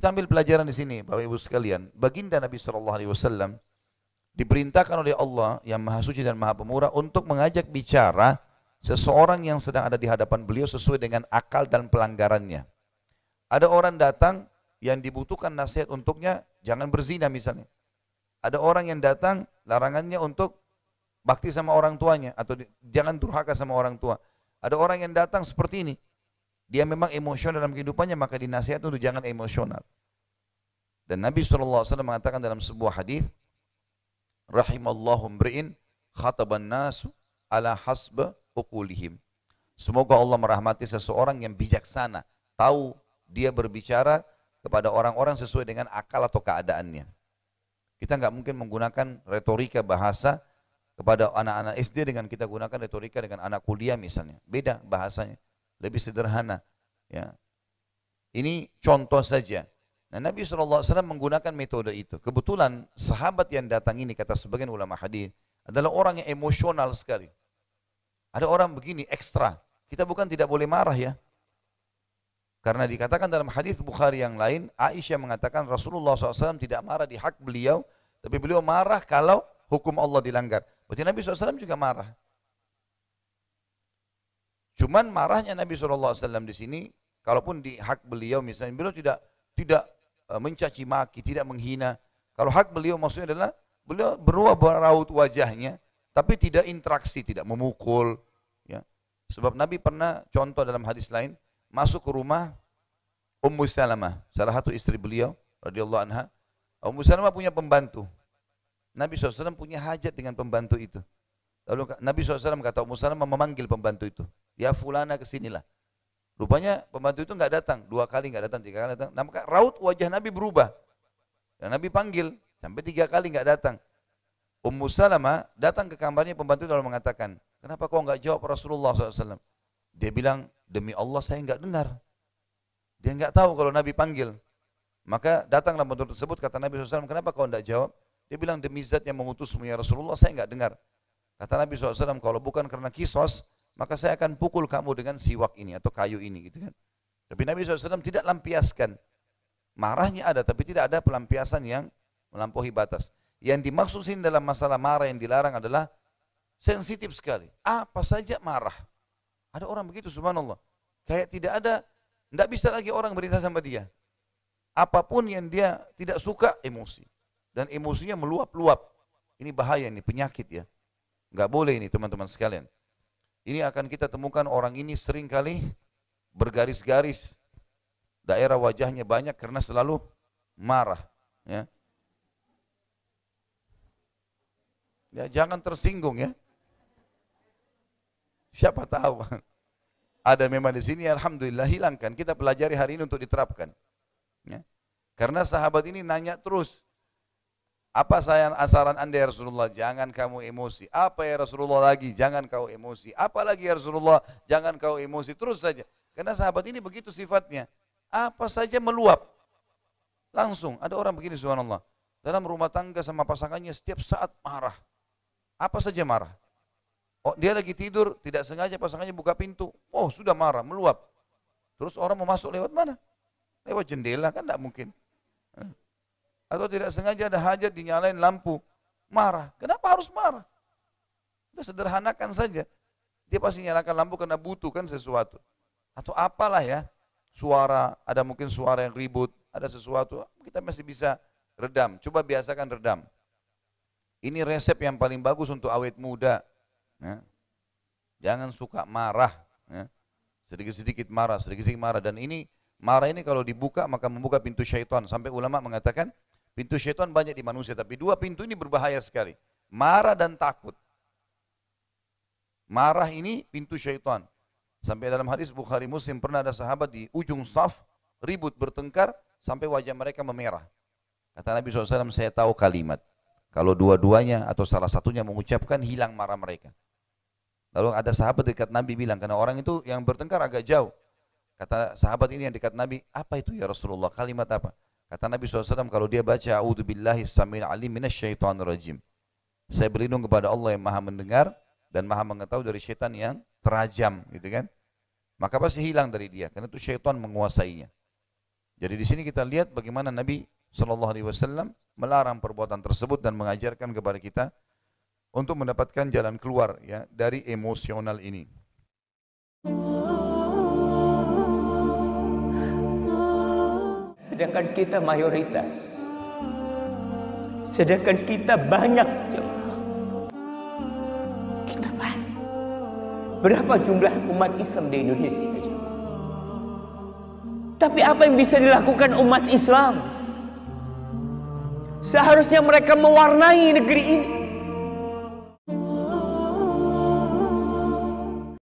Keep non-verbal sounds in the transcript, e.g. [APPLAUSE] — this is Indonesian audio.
Kita ambil pelajaran di sini, Bapak Ibu sekalian. Baginda Nabi Shallallahu Alaihi Wasallam diperintahkan oleh Allah yang Maha Suci dan Maha Pemurah untuk mengajak bicara seseorang yang sedang ada di hadapan beliau sesuai dengan akal dan pelanggarannya. Ada orang datang yang dibutuhkan nasihat untuknya, jangan berzina misalnya. Ada orang yang datang larangannya untuk bakti sama orang tuanya atau di, jangan durhaka sama orang tua. Ada orang yang datang seperti ini, dia memang emosional dalam kehidupannya maka dinasihat untuk jangan emosional. Dan Nabi SAW mengatakan dalam sebuah hadis, rahimallahu mri'in khataban nasu ala hasba uqulihim. Semoga Allah merahmati seseorang yang bijaksana, tahu dia berbicara kepada orang-orang sesuai dengan akal atau keadaannya. Kita nggak mungkin menggunakan retorika bahasa kepada anak-anak SD dengan kita gunakan retorika dengan anak kuliah misalnya. Beda bahasanya lebih sederhana. Ya. Ini contoh saja. Nah, Nabi SAW menggunakan metode itu. Kebetulan sahabat yang datang ini, kata sebagian ulama hadis adalah orang yang emosional sekali. Ada orang begini ekstra. Kita bukan tidak boleh marah ya. Karena dikatakan dalam hadis Bukhari yang lain, Aisyah mengatakan Rasulullah SAW tidak marah di hak beliau, tapi beliau marah kalau hukum Allah dilanggar. Berarti Nabi SAW juga marah. Cuman marahnya Nabi SAW di sini, kalaupun di hak beliau misalnya, beliau tidak tidak e, mencaci maki, tidak menghina. Kalau hak beliau maksudnya adalah beliau berubah beraut wajahnya, tapi tidak interaksi, tidak memukul. Ya. Sebab Nabi pernah contoh dalam hadis lain, masuk ke rumah Ummu Salamah, salah satu istri beliau, radhiyallahu anha. Ummu Salamah punya pembantu. Nabi SAW punya hajat dengan pembantu itu. Lalu Nabi SAW kata Ummu Salamah memanggil pembantu itu ya fulana kesinilah. Rupanya pembantu itu nggak datang, dua kali nggak datang, tiga kali datang. Maka raut wajah Nabi berubah. Dan Nabi panggil sampai tiga kali nggak datang. Ummu Salamah datang ke kamarnya pembantu lalu mengatakan, kenapa kau nggak jawab Rasulullah SAW? Dia bilang, demi Allah saya nggak dengar. Dia nggak tahu kalau Nabi panggil. Maka datanglah pembantu tersebut, kata Nabi SAW, kenapa kau nggak jawab? Dia bilang, demi zat yang mengutusmu ya Rasulullah, saya nggak dengar. Kata Nabi SAW, kalau bukan karena kisos, maka saya akan pukul kamu dengan siwak ini atau kayu ini gitu kan. Tapi Nabi SAW tidak lampiaskan. Marahnya ada, tapi tidak ada pelampiasan yang melampaui batas. Yang dimaksud sini dalam masalah marah yang dilarang adalah sensitif sekali. Apa saja marah. Ada orang begitu, subhanallah. Kayak tidak ada, tidak bisa lagi orang berita sama dia. Apapun yang dia tidak suka, emosi. Dan emosinya meluap-luap. Ini bahaya, ini penyakit ya. Enggak boleh ini teman-teman sekalian. Ini akan kita temukan orang ini sering kali bergaris-garis. Daerah wajahnya banyak karena selalu marah. Ya. ya jangan tersinggung ya. Siapa tahu. [LAUGHS] Ada memang di sini, Alhamdulillah hilangkan. Kita pelajari hari ini untuk diterapkan. Ya. Karena sahabat ini nanya terus, apa saya asaran anda ya Rasulullah? Jangan kamu emosi. Apa ya Rasulullah lagi? Jangan kau emosi. Apa lagi ya Rasulullah? Jangan kau emosi. Terus saja. Karena sahabat ini begitu sifatnya. Apa saja meluap. Langsung. Ada orang begini subhanallah. Dalam rumah tangga sama pasangannya setiap saat marah. Apa saja marah. Oh, dia lagi tidur, tidak sengaja pasangannya buka pintu. Oh, sudah marah, meluap. Terus orang mau masuk lewat mana? Lewat jendela, kan tidak mungkin atau tidak sengaja ada hajat dinyalain lampu, marah. Kenapa harus marah? Udah sederhanakan saja. Dia pasti nyalakan lampu karena butuh kan sesuatu. Atau apalah ya, suara, ada mungkin suara yang ribut, ada sesuatu, kita masih bisa redam. Coba biasakan redam. Ini resep yang paling bagus untuk awet muda. Ya. Jangan suka marah. Ya. Sedikit-sedikit marah, sedikit-sedikit marah. Dan ini marah ini kalau dibuka maka membuka pintu syaitan. Sampai ulama mengatakan Pintu syaitan banyak di manusia, tapi dua pintu ini berbahaya sekali. Marah dan takut. Marah ini pintu syaitan. Sampai dalam hadis Bukhari Muslim pernah ada sahabat di ujung saf ribut bertengkar sampai wajah mereka memerah. Kata Nabi SAW, saya tahu kalimat. Kalau dua-duanya atau salah satunya mengucapkan hilang marah mereka. Lalu ada sahabat dekat Nabi bilang, karena orang itu yang bertengkar agak jauh. Kata sahabat ini yang dekat Nabi, apa itu ya Rasulullah? Kalimat apa? Kata Nabi SAW kalau dia baca A'udhu billahi samil alim minasyaitan rajim. Saya berlindung kepada Allah yang maha mendengar dan maha mengetahui dari syaitan yang terajam gitu kan. Maka pasti hilang dari dia karena itu syaitan menguasainya. Jadi di sini kita lihat bagaimana Nabi SAW melarang perbuatan tersebut dan mengajarkan kepada kita untuk mendapatkan jalan keluar ya dari emosional ini. Sedangkan kita mayoritas. Sedangkan kita banyak. Kita banyak. Berapa jumlah umat Islam di Indonesia? Tapi apa yang bisa dilakukan umat Islam? Seharusnya mereka mewarnai negeri ini.